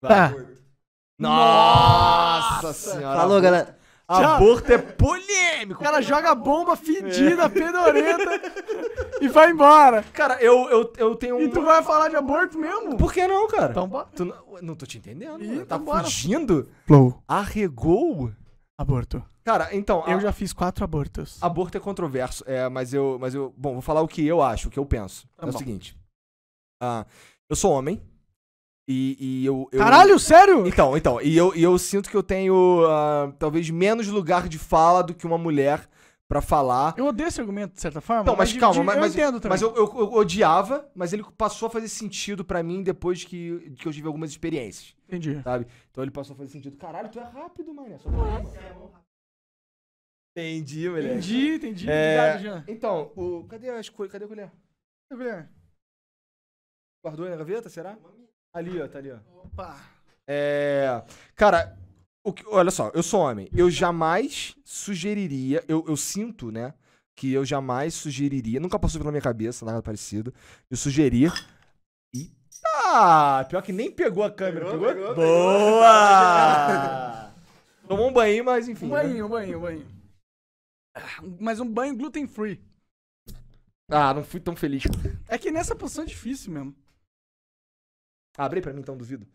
Tá. Nossa, Nossa senhora. Falou, galera. Aborto é polêmico. O cara joga bomba fedida, é. pedorenta e vai embora. Cara, eu, eu, eu tenho um... E tu vai falar de aborto mesmo? Por que não, cara? Então bora. Tu não, não tô te entendendo. Ih, tá então bora. fugindo? Blow. Arregou? Aborto. Cara, então... Eu a... já fiz quatro abortos. Aborto é controverso, é, mas eu... Mas eu bom, vou falar o que eu acho, o que eu penso. Tá é bom. o seguinte. Uh, eu sou homem, e, e eu, eu, Caralho, sério? Então, então. E eu, e eu sinto que eu tenho uh, talvez menos lugar de fala do que uma mulher para falar. Eu odeio esse argumento, de certa forma. não mas, mas calma, de, mas, eu mas, entendo também. Mas eu, eu, eu, odiava, mas ele passou a fazer sentido para mim depois que, que eu tive algumas experiências. Entendi. Sabe? Então ele passou a fazer sentido. Caralho, tu é rápido, mano. Só pra Entendi, mulher. Entendi, entendi. É... Obrigado, Jean. Então, o... cadê a escolha? Cadê a colher? Cadê a colher? Guardou na gaveta, será? Uma Ali, ó, tá ali, ó. Opa! É. Cara, o que, olha só, eu sou homem. Eu jamais sugeriria, eu, eu sinto, né? Que eu jamais sugeriria, nunca passou pela minha cabeça, nada parecido, eu sugerir. Eita! Ah, pior que nem pegou a câmera, pegou? pegou? pegou Boa! Pegou. Tomou um banho, mas enfim. Um né? banho, né? um banho, um banho. Ah, mas um banho gluten free. Ah, não fui tão feliz. É que nessa posição é difícil mesmo. Abre para mim então, duvido.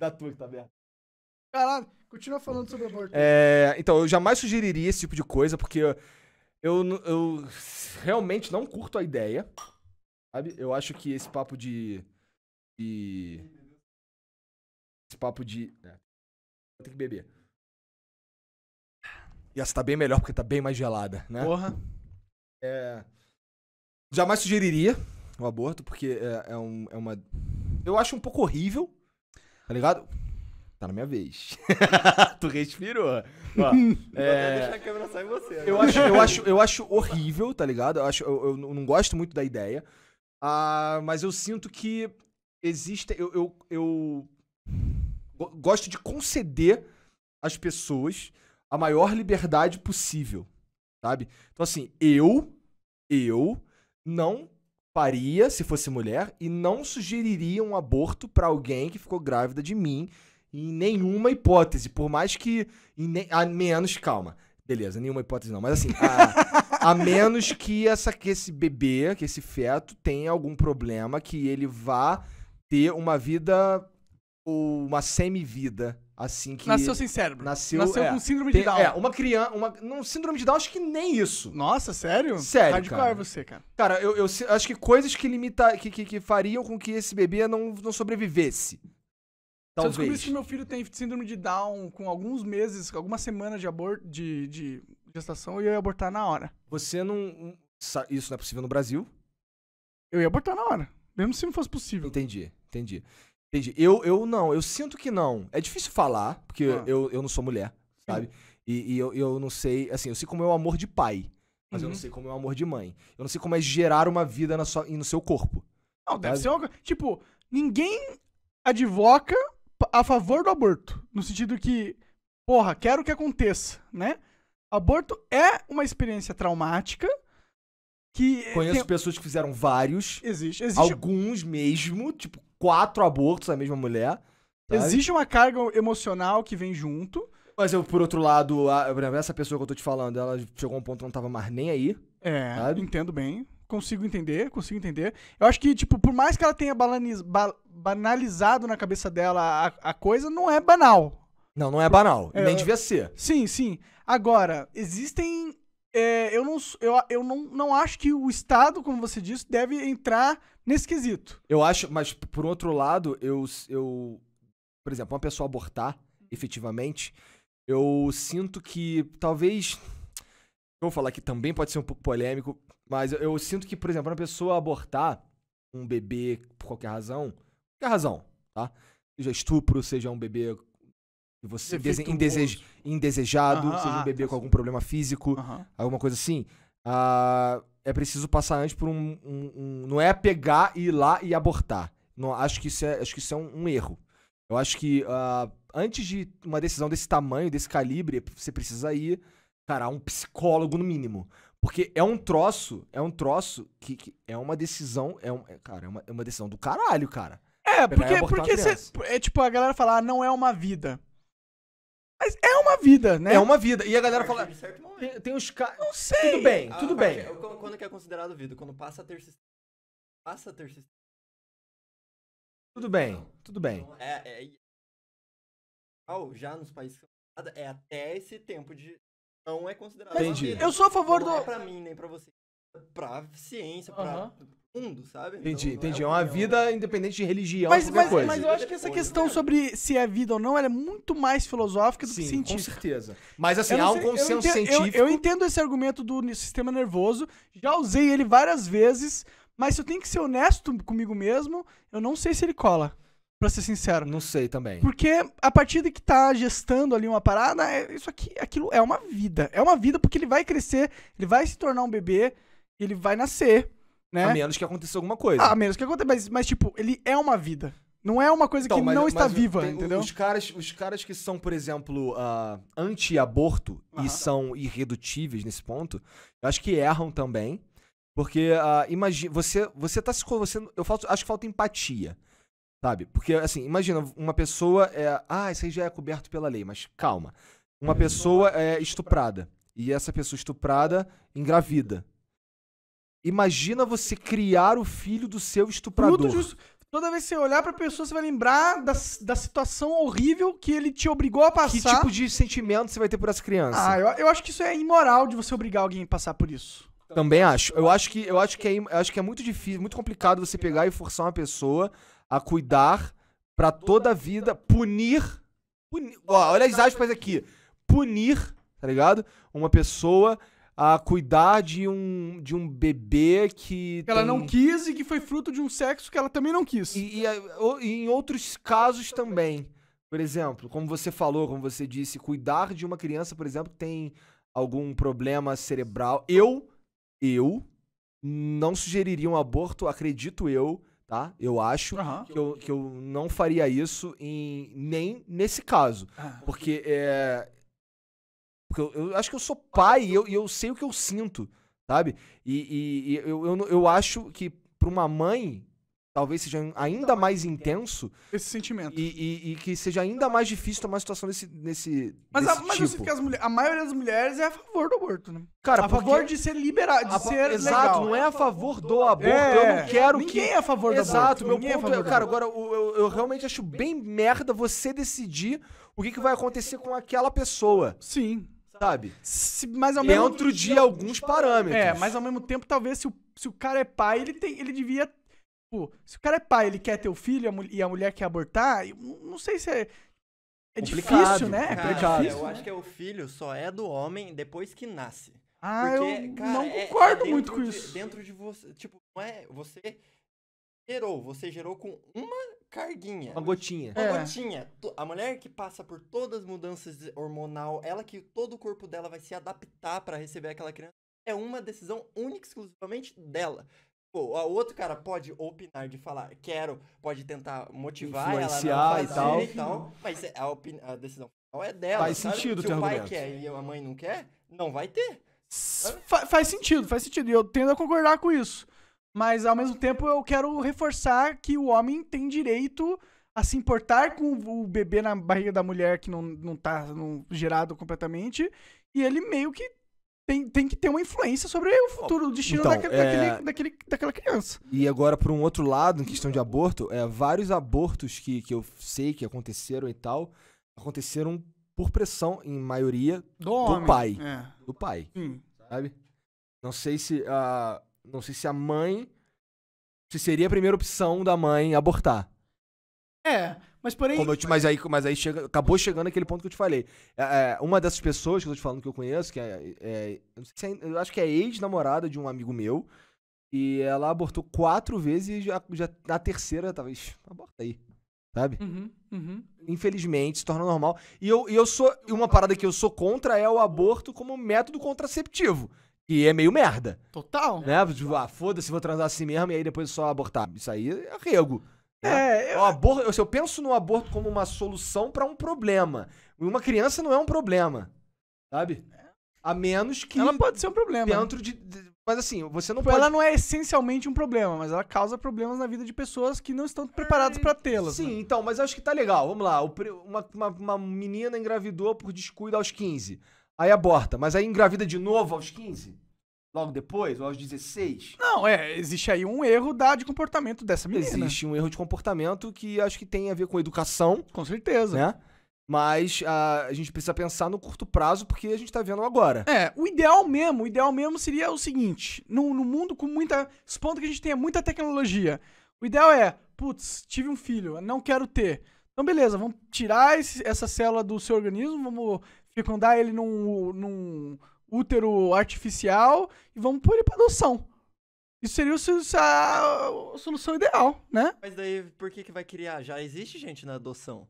da tua que tá aberta. Caralho, continua falando sobre aborto. É, então, eu jamais sugeriria esse tipo de coisa, porque eu, eu, eu realmente não curto a ideia. Sabe? Eu acho que esse papo de. de esse papo de. É, né, tem que beber. E essa tá bem melhor porque tá bem mais gelada, né? Porra. É, jamais sugeriria o aborto, porque é, é, um, é uma eu acho um pouco horrível, tá ligado? Tá na minha vez. tu respirou. Ó, é... deixar a câmera sair você. Eu acho, eu, acho, eu acho horrível, tá ligado? Eu, acho, eu, eu não gosto muito da ideia. Ah, mas eu sinto que existe. Eu, eu, eu gosto de conceder às pessoas a maior liberdade possível, sabe? Então, assim, eu. Eu não faria se fosse mulher e não sugeriria um aborto para alguém que ficou grávida de mim em nenhuma hipótese, por mais que ne... a menos calma. Beleza, nenhuma hipótese não, mas assim, a, a menos que essa que esse bebê, que esse feto tenha algum problema que ele vá ter uma vida uma semivida, assim que... Nasceu sem cérebro. Nasceu, Nasceu é, com síndrome de Down. é, uma criança... Uma, síndrome de Down acho que nem isso. Nossa, sério? Sério, Hardcore você, cara. Cara, eu, eu, acho que coisas que, limita, que, que, que fariam com que esse bebê não, não sobrevivesse. Talvez. Se eu descobrisse que meu filho tem síndrome de Down com alguns meses, algumas semanas de aborto, de, de gestação, eu ia abortar na hora. Você não... Hum, isso não é possível no Brasil? Eu ia abortar na hora. Mesmo se não fosse possível. Entendi, entendi. Entendi. Eu, eu não, eu sinto que não. É difícil falar, porque ah. eu, eu não sou mulher, sabe? E, e, eu, eu não sei, assim, eu sei como é o amor de pai, mas uhum. eu não uhum. sei como é o amor de mãe. Eu não sei como é gerar uma vida na sua, no seu corpo. Não, sabe? deve ser uma Tipo, ninguém advoca a favor do aborto. No sentido que, porra, quero que aconteça, né? Aborto é uma experiência traumática. Que eh, Conheço tem... pessoas que fizeram vários. Existe, existe. Alguns mesmo, tipo, quatro abortos da mesma mulher. Sabe? Existe uma carga emocional que vem junto. Mas eu, por outro lado, a, essa pessoa que eu tô te falando, ela chegou a um ponto que não tava mais nem aí. É, sabe? entendo bem. Consigo entender, consigo entender. Eu acho que, tipo, por mais que ela tenha ba, banalizado na cabeça dela a, a, coisa, não é banal. Não, não é banal. É, nem devia ser. Sim, sim. Agora, existem é, eu, não, eu, eu não, não acho que o Estado, como você disse, deve entrar nesse quesito. Eu acho, mas por outro lado, eu, eu por exemplo, uma pessoa abortar, uhum. efetivamente, eu sinto que talvez. Eu vou falar que também pode ser um pouco polêmico, mas eu, eu sinto que, por exemplo, uma pessoa abortar um bebê por qualquer razão, qualquer razão, tá? Seja estupro, seja um bebê que você indese indesejado, seja um ah, bebê com algum problema físico, alguma coisa assim. Ah, é preciso passar antes por um, um, um, Não é pegar, ir lá e abortar. Não, acho que isso é, acho que isso é um, erro. Eu acho que ah, antes de uma decisão desse tamanho, desse calibre, você precisa ir, cara, um psicólogo no mínimo. Porque é um troço, é um troço que, que é uma decisão, é um, é, cara, é uma, é uma decisão do caralho, cara. É, porque, porque cê, é tipo, a galera falar, ah, não é uma vida. Mas é uma vida, né? É uma vida. E a galera fala. De certo tem, tem uns caras. Não sei. Ah, tudo bem, tudo bem. Quando que é considerado vida? Quando passa a ter Passa a ter Tudo bem, tudo bem. Então, é, é... Oh, já nos países é até esse tempo de não é considerado. Entendi. Vida. Eu sou a favor não do. Não é pra mim nem pra você pra ciência, pra mundo, sabe? Entendi, então, entendi. É, é uma é vida independente de religião, mas, mas, coisa. Mas eu acho que essa questão né? sobre se é vida ou não, é muito mais filosófica do Sim, que científica. com certeza. Mas assim, há um consenso eu entendo, científico... Eu, eu entendo esse argumento do sistema nervoso, já usei ele várias vezes, mas se eu tenho que ser honesto comigo mesmo, eu não sei se ele cola. Pra ser sincero. Não sei também. Porque a partir de que tá gestando ali uma parada, é, isso aqui, aquilo é uma vida. É uma vida porque ele vai crescer, ele vai se tornar um bebê, ele vai nascer, né? A menos que aconteça alguma coisa. Ah, a menos que aconteça, mas, mas tipo, ele é uma vida. Não é uma coisa então, que mas, não mas é, está mas viva, entendeu? Os caras, os caras que são, por exemplo, uh, anti-aborto e são irredutíveis nesse ponto, eu acho que erram também. Porque, uh, ah, imagina, você, você tá se... Você, eu falo, acho que falta empatia, sabe? Porque, assim, imagina, uma pessoa é... Ah, isso aí já é coberto pela lei, mas calma. Uma pessoa é estuprada. E essa pessoa estuprada engravida. Imagina você criar o filho do seu estuprador. Toda vez que você olhar pra pessoa, você vai lembrar da, da situação horrível que ele te obrigou a passar. Que tipo de sentimento você vai ter por essa criança? Ah, eu, eu acho que isso é imoral de você obrigar alguém a passar por isso. Também acho. Eu acho que, eu acho que, é, eu acho que é muito difícil, muito complicado você pegar e forçar uma pessoa a cuidar para toda a vida, punir. punir ó, olha as aspas aqui. Punir, tá ligado? Uma pessoa a cuidar de um, de um bebê que. que ela tem... não quis e que foi fruto de um sexo que ela também não quis. E, e, eh, e em outros casos também. Por exemplo, como você falou, como você disse, cuidar de uma criança, por exemplo, que tem algum problema cerebral. Eu, eu não sugeriria um aborto, acredito eu, tá? Eu acho que, eu, que eu não faria isso em, nem nesse caso. Ah. Porque é, porque eu, eu acho que eu sou pai e eu, e eu sei o que eu sinto, sabe? E, e, e eu, eu, eu acho que para uma mãe talvez seja ainda mais intenso. Esse sentimento. E, e, e, que seja ainda mais difícil tomar uma situação nesse nesse. Mas, desse a, mas tipo. que as mulher, a maioria das mulheres é a favor do aborto, né? Cara, a favor de ser liberado, de a, ser Exato, legal. não é a favor do aborto. É, eu não é. quero ninguém que. Ninguém é a favor do exato, aborto. Exato, meu é ponto é. Cara, agora eu, eu, eu, realmente acho bem merda você decidir o que, que vai acontecer com aquela pessoa. Sim sabe? Se, mas ao mesmo Dentro de dia, alguns parâmetros. É, mas ao mesmo tempo, talvez, se o, se o cara é pai, ele, tem, ele devia. Pô, se o cara é pai, ele quer ter o filho e a mulher quer abortar, não sei se é. É complicado. difícil, né? Cara, é complicado. Eu acho que é o filho só é do homem depois que nasce. Ah, Porque, eu cara, não concordo é, é muito com de, isso. Dentro de você, tipo, não é você gerou, você gerou com uma carguinha. Uma gotinha. Uma é. gotinha. A mulher que passa por todas as mudanças hormonal, ela que todo o corpo dela vai se adaptar para receber aquela criança, é uma decisão única exclusivamente dela. Pô, o outro cara pode opinar de falar, quero, pode tentar motivar Influenciar ela, não fazer e tal. e tal, mas é a, a decisão final é dela. Faz sabe? sentido, Se o pai quer e a mãe não quer, não vai ter. Fa- faz sentido, faz sentido. E eu tendo a concordar com isso mas ao mesmo tempo eu quero reforçar que o homem tem direito a se importar com o bebê na barriga da mulher que não, não tá não, gerado completamente, e ele meio que tem, tem que ter uma influência sobre o futuro o destino então, daquele, é... daquele, daquele, daquela criança. E agora, por um outro lado, em questão de aborto, é, vários abortos que, que eu sei que aconteceram e tal, aconteceram por pressão, em maioria, do, do pai. É. Do pai. Hum. Sabe? Não sei se. Uh, não sei se a mãe. Se seria a primeira opção da mãe abortar. É, mas porém. Te, mas aí, mas aí chega, acabou chegando aquele ponto que eu te falei. É, é uma dessas pessoas que eu tô te falando que eu conheço, que é. é, se é eu acho que é ex-namorada de um amigo meu. E ela abortou quatro vezes e já, já na terceira, talvez, aborta aí. Sabe? Uhum, uhum. Infelizmente, se torna normal. E eu, e eu sou. Uma parada que eu sou contra é o aborto como método contraceptivo. E é meio merda. Total. Né? Tipo, ah, foda-se, vou transar assim mesmo e aí depois é só abortar. Isso aí é rego. Né? É, é, eu... O aborto, eu penso no aborto como uma solução para um problema. Uma criança não é um problema, sabe? A menos que. Ela pode ser um problema. Né? Dentro de. mas assim, você não tipo, pode. Ela não é essencialmente um problema, mas ela causa problemas na vida de pessoas que não estão preparadas é... para tê-las. Sim, né? então, mas acho que tá legal. Vamos lá. Uma, uma, uma menina engravidou por descuido aos 15. Aí aborta, mas aí engravida de novo aos 15? Logo depois, ou aos 16? Não, é, existe aí um erro da, de comportamento dessa menina. Existe um erro de comportamento que acho que tem a ver com educação. Com certeza. Né? Mas a, ah, a, gente precisa pensar no curto prazo, porque a gente tá vendo agora. É, o ideal mesmo, o ideal mesmo seria o seguinte: no, no mundo com muita. Supondo que a gente tenha muita tecnologia. O ideal é, putz, tive um filho, não quero ter. Então, beleza, vamos tirar esse, essa célula do seu organismo, vamos fecundar ele num, num útero artificial e vamos pôr ele pra adoção. Isso seria a solução ideal, né? Mas daí, por que, que vai criar? Já existe gente na adoção.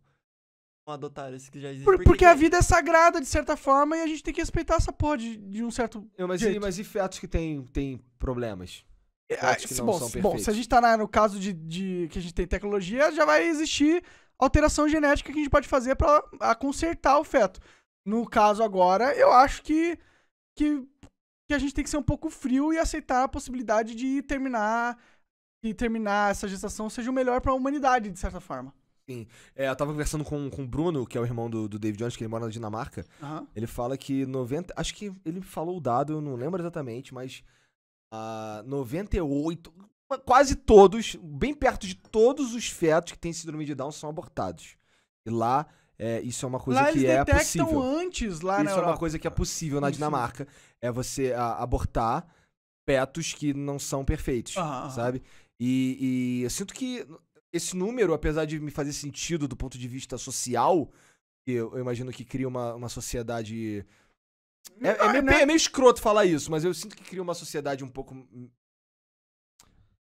Vão adotar esse que já existe. Por, por que porque que... a é? vida é sagrada, de certa forma, e a gente tem que respeitar essa porra de, de um certo mas, jeito. E, mas e fetos que tem, tem problemas? É, que não bom, são Bom, se a gente tá na, no caso de, de que a gente tem tecnologia, já vai existir alteração genética que a gente pode fazer para consertar o feto. No caso agora, eu acho que, que, que a gente tem que ser um pouco frio e aceitar a possibilidade de terminar e terminar essa gestação seja o melhor para a humanidade, de certa forma. Sim. É, eu tava conversando com, com o Bruno, que é o irmão do, do David Jones, que ele mora na Dinamarca. Uhum. Ele fala que 90. Acho que ele falou o dado, eu não lembro exatamente, mas. Uh, ah, 98. Quase todos, bem perto de todos os fetos que têm síndrome de Down são abortados. E lá é, isso é uma coisa lá que é possível. antes lá Isso é uma coisa que é possível na Dinamarca. É você a, abortar fetos que não são perfeitos, sabe? E, e eu sinto que esse número, apesar de me fazer sentido do ponto de vista social, eu, eu, imagino que cria uma, uma sociedade. É, é, meio, né? é meio escroto falar isso, mas eu sinto que cria uma sociedade um pouco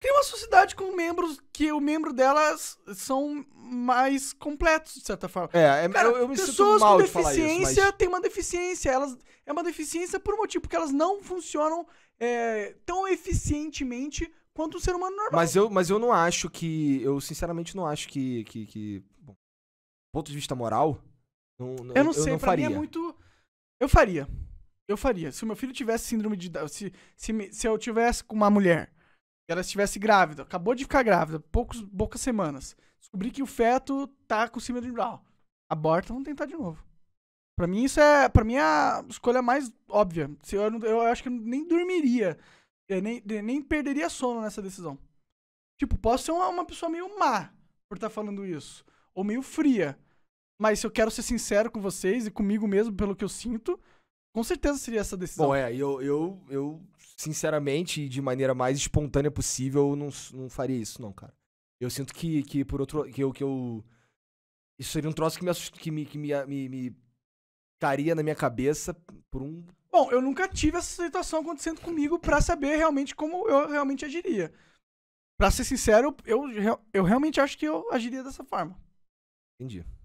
tem uma sociedade com membros que o membro delas são mais completos, de certa forma. É, é Cara, eu, eu me pessoas sinto mal com deficiência de isso, mas... têm uma deficiência. Elas, é uma deficiência por um motivo, porque elas não funcionam é, tão eficientemente quanto um ser humano normal. Mas eu, mas eu não acho que. Eu sinceramente não acho que. que, que bom, ponto de vista moral. Não, não, eu não eu sei, eu não pra faria. mim é muito. Eu faria. Eu faria. Se o meu filho tivesse síndrome de se, se, se eu tivesse com uma mulher ela estivesse grávida, acabou de ficar grávida, poucos, poucas semanas, descobri que o feto tá com síndrome de Brown, aborta, vamos tentar de novo. Pra mim, isso é. para mim, é a escolha mais óbvia. Se eu, eu acho que eu nem dormiria. nem, nem perderia sono nessa decisão. Tipo, posso ser uma, uma pessoa meio má por estar tá falando isso. Ou meio fria. Mas se eu quero ser sincero com vocês e comigo mesmo, pelo que eu sinto, com certeza seria essa decisão. Bom, é, eu, eu, eu sinceramente, e de maneira mais espontânea possível, não, não faria isso, não, cara. Eu sinto que, que por outro. que eu. Que eu isso seria um troço que me assust, que, me, que me, me, me na minha cabeça por um. Bom, eu nunca tive essa situação acontecendo comigo para saber realmente como eu realmente agiria. Pra ser sincero, eu, eu realmente acho que eu agiria dessa forma. Entendi.